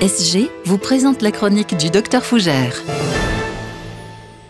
SG vous présente la chronique du docteur Fougère.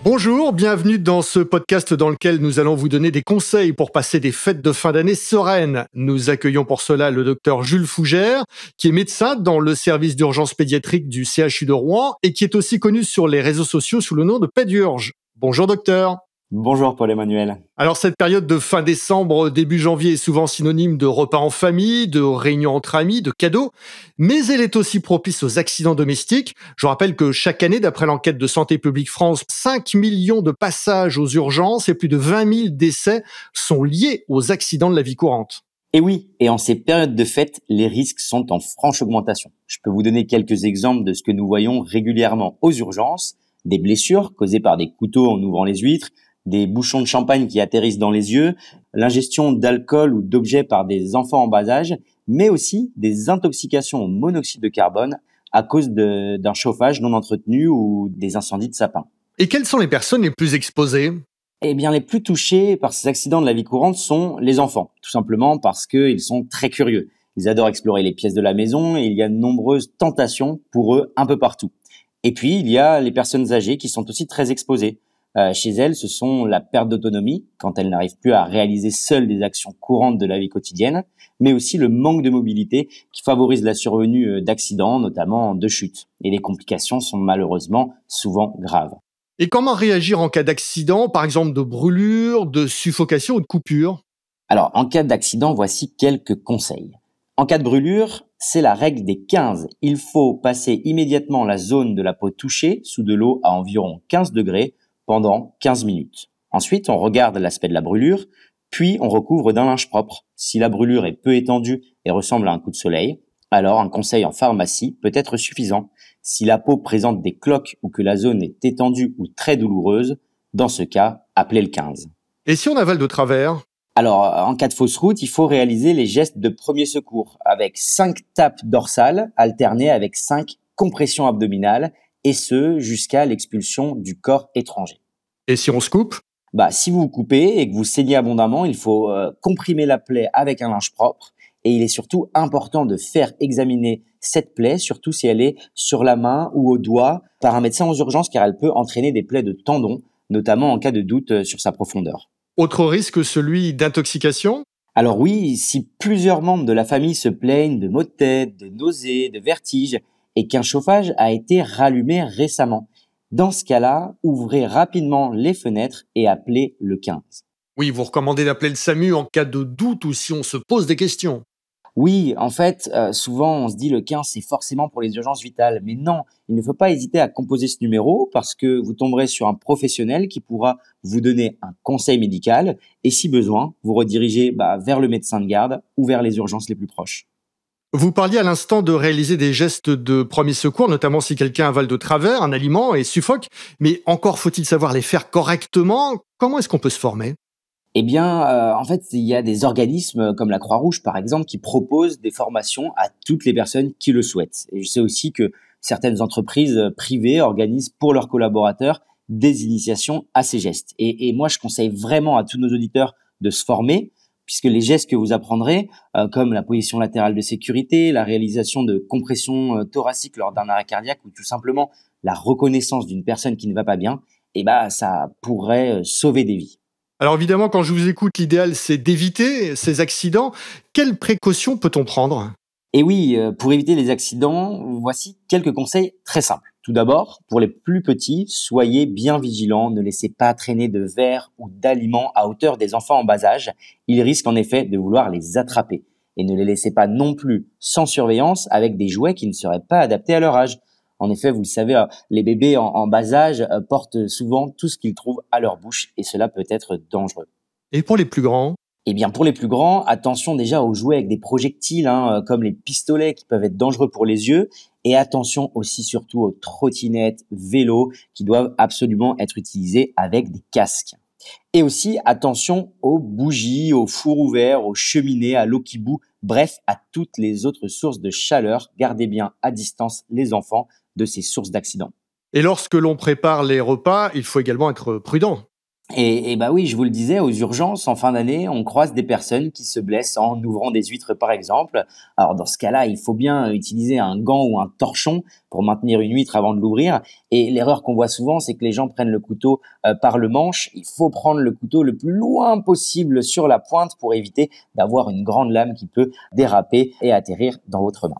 Bonjour, bienvenue dans ce podcast dans lequel nous allons vous donner des conseils pour passer des fêtes de fin d'année sereines. Nous accueillons pour cela le docteur Jules Fougère, qui est médecin dans le service d'urgence pédiatrique du CHU de Rouen et qui est aussi connu sur les réseaux sociaux sous le nom de Pédurge. E Bonjour docteur. Bonjour Paul-Emmanuel. Alors cette période de fin décembre, début janvier est souvent synonyme de repas en famille, de réunions entre amis, de cadeaux, mais elle est aussi propice aux accidents domestiques. Je rappelle que chaque année, d'après l'enquête de Santé publique France, 5 millions de passages aux urgences et plus de 20 000 décès sont liés aux accidents de la vie courante. Et eh oui, et en ces périodes de fête, les risques sont en franche augmentation. Je peux vous donner quelques exemples de ce que nous voyons régulièrement aux urgences, des blessures causées par des couteaux en ouvrant les huîtres, des bouchons de champagne qui atterrissent dans les yeux, l'ingestion d'alcool ou d'objets par des enfants en bas âge, mais aussi des intoxications au monoxyde de carbone à cause d'un chauffage non entretenu ou des incendies de sapins. Et quelles sont les personnes les plus exposées eh bien, les plus touchées par ces accidents de la vie courante sont les enfants, tout simplement parce qu'ils sont très curieux. Ils adorent explorer les pièces de la maison et il y a de nombreuses tentations pour eux un peu partout. Et puis, il y a les personnes âgées qui sont aussi très exposées. Euh, chez elles, ce sont la perte d'autonomie quand elles n'arrivent plus à réaliser seules des actions courantes de la vie quotidienne, mais aussi le manque de mobilité qui favorise la survenue euh, d'accidents, notamment de chutes. Et les complications sont malheureusement souvent graves. Et comment réagir en cas d'accident, par exemple de brûlure, de suffocation ou de coupure Alors, en cas d'accident, voici quelques conseils. En cas de brûlure, c'est la règle des 15. Il faut passer immédiatement la zone de la peau touchée sous de l'eau à environ 15 degrés pendant 15 minutes. Ensuite, on regarde l'aspect de la brûlure, puis on recouvre d'un linge propre. Si la brûlure est peu étendue et ressemble à un coup de soleil, alors un conseil en pharmacie peut être suffisant. Si la peau présente des cloques ou que la zone est étendue ou très douloureuse, dans ce cas, appelez le 15. Et si on avale de travers Alors, euh, en cas de fausse route, il faut réaliser les gestes de premier secours avec 5 tapes dorsales alternées avec 5 compressions abdominales et ce jusqu'à l'expulsion du corps étranger. Et si on se coupe bah, Si vous vous coupez et que vous saignez abondamment, il faut euh, comprimer la plaie avec un linge propre. Et il est surtout important de faire examiner cette plaie, surtout si elle est sur la main ou au doigt, par un médecin aux urgences, car elle peut entraîner des plaies de tendons, notamment en cas de doute euh, sur sa profondeur. Autre risque, celui d'intoxication alors oui, si plusieurs membres de la famille se plaignent de maux de tête, de nausées, de vertiges, et qu'un chauffage a été rallumé récemment, dans ce cas-là, ouvrez rapidement les fenêtres et appelez le 15. Oui, vous recommandez d'appeler le SAMU en cas de doute ou si on se pose des questions. Oui, en fait, euh, souvent on se dit le 15 c'est forcément pour les urgences vitales, mais non, il ne faut pas hésiter à composer ce numéro parce que vous tomberez sur un professionnel qui pourra vous donner un conseil médical et si besoin, vous rediriger bah, vers le médecin de garde ou vers les urgences les plus proches. Vous parliez à l'instant de réaliser des gestes de premier secours, notamment si quelqu'un avale de travers un aliment et suffoque, mais encore faut-il savoir les faire correctement Comment est-ce qu'on peut se former eh bien, euh, en fait, il y a des organismes comme la Croix-Rouge, par exemple, qui proposent des formations à toutes les personnes qui le souhaitent. Et je sais aussi que certaines entreprises privées organisent pour leurs collaborateurs des initiations à ces gestes. et moi, je conseille vraiment à tous nos auditeurs de se former, puisque les gestes que vous apprendrez, euh, comme la position latérale de sécurité, la réalisation de compression euh, thoracique lors d'un arrêt cardiaque ou tout simplement la reconnaissance d'une personne qui ne va pas bien, eh ben, ça pourrait euh, sauver des vies. Alors évidemment, quand je vous écoute, l'idéal, c'est d'éviter ces accidents. Quelles précautions peut-on prendre Eh oui, pour éviter les accidents, voici quelques conseils très simples. Tout d'abord, pour les plus petits, soyez bien vigilants, ne laissez pas traîner de verres ou d'aliments à hauteur des enfants en bas âge, ils risquent en effet de vouloir les attraper. Et ne les laissez pas non plus sans surveillance avec des jouets qui ne seraient pas adaptés à leur âge. En effet, vous le savez, euh, les bébés en, bas âge euh, portent souvent tout ce qu'ils trouvent à leur bouche et cela peut être dangereux. Et pour les plus grands eh bien, pour les plus grands, attention déjà aux jouets avec des projectiles, hein, euh, comme les pistolets qui peuvent être dangereux pour les yeux, et attention aussi surtout aux trottinettes, vélos qui doivent absolument être utilisés avec des casques. Et aussi attention aux bougies, aux fours ouverts, aux cheminées, à l'eau qui bref, à toutes les autres sources de chaleur. Gardez bien à distance les enfants de ces sources d'accidents. Et lorsque l'on prépare les repas, il faut également être prudent. Et, bah oui, je vous le disais, aux urgences, en fin d'année, on croise des personnes qui se blessent en ouvrant des huîtres, par exemple. Alors dans ce cas-là, il faut bien utiliser un gant ou un torchon pour maintenir une huître avant de l'ouvrir. Et l'erreur qu'on voit souvent, c'est que les gens prennent le couteau euh, par le manche. Il faut prendre le couteau le plus loin possible sur la pointe pour éviter d'avoir une grande lame qui peut déraper et atterrir dans votre main.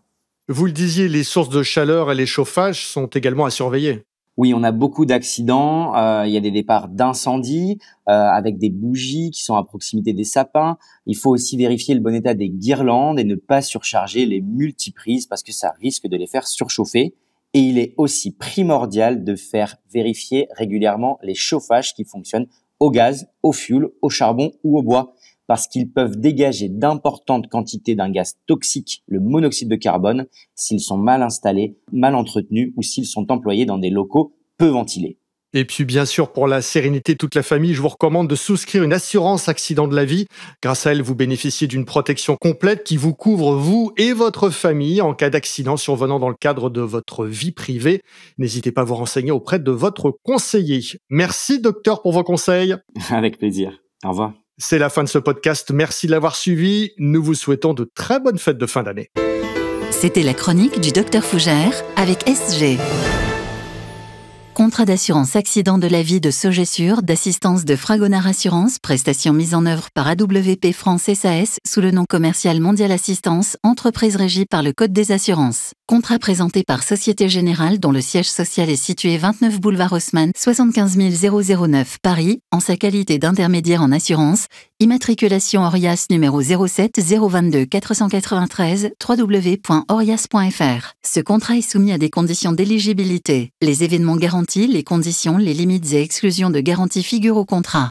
Vous le disiez, les sources de chaleur et les chauffages sont également à surveiller oui, on a beaucoup d'accidents. Euh, il y a des départs d'incendies euh, avec des bougies qui sont à proximité des sapins. Il faut aussi vérifier le bon état des guirlandes et ne pas surcharger les multiprises parce que ça risque de les faire surchauffer. Et il est aussi primordial de faire vérifier régulièrement les chauffages qui fonctionnent au gaz, au fioul, au charbon ou au bois parce qu'ils peuvent dégager d'importantes quantités d'un gaz toxique, le monoxyde de carbone, s'ils sont mal installés, mal entretenus ou s'ils sont employés dans des locaux peu ventilés. Et puis bien sûr, pour la sérénité de toute la famille, je vous recommande de souscrire une assurance accident de la vie. Grâce à elle, vous bénéficiez d'une protection complète qui vous couvre vous et votre famille en cas d'accident survenant dans le cadre de votre vie privée. N'hésitez pas à vous renseigner auprès de votre conseiller. Merci docteur pour vos conseils. Avec plaisir. Au revoir. C'est la fin de ce podcast. Merci de l'avoir suivi. Nous vous souhaitons de très bonnes fêtes de fin d'année. C'était la chronique du docteur Fougère avec SG. Contrat d'assurance accident de la vie de Sogessure, d'assistance de Fragonard Assurance, prestation mise en œuvre par AWP France SAS sous le nom commercial Mondial Assistance, entreprise régie par le Code des assurances. Contrat présenté par Société Générale dont le siège social est situé 29 boulevard Haussmann, 75 009 Paris, en sa qualité d'intermédiaire en assurance, immatriculation Orias numéro 07 022 493 www.orias.fr. Ce contrat est soumis à des conditions d'éligibilité. Les événements garantis, les conditions, les limites et exclusions de garantie figurent au contrat.